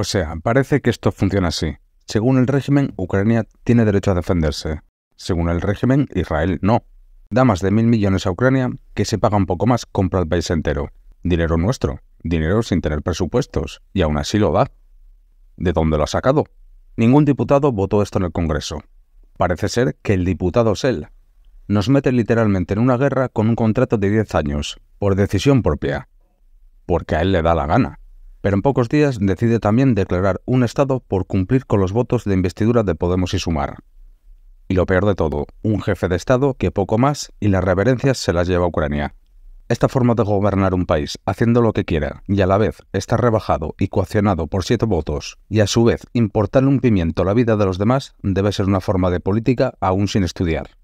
O sea, parece que esto funciona así. Según el régimen, Ucrania tiene derecho a defenderse. Según el régimen, Israel no. Da más de mil millones a Ucrania, que se paga un poco más, compra el país entero. Dinero nuestro, dinero sin tener presupuestos, y aún así lo da. ¿De dónde lo ha sacado? Ningún diputado votó esto en el Congreso. Parece ser que el diputado es él. Nos mete literalmente en una guerra con un contrato de 10 años, por decisión propia. Porque a él le da la gana pero en pocos días decide también declarar un Estado por cumplir con los votos de investidura de Podemos y Sumar. Y lo peor de todo, un jefe de Estado que poco más y las reverencias se las lleva a Ucrania. Esta forma de gobernar un país haciendo lo que quiera y a la vez estar rebajado y coaccionado por siete votos y a su vez importar un pimiento a la vida de los demás debe ser una forma de política aún sin estudiar.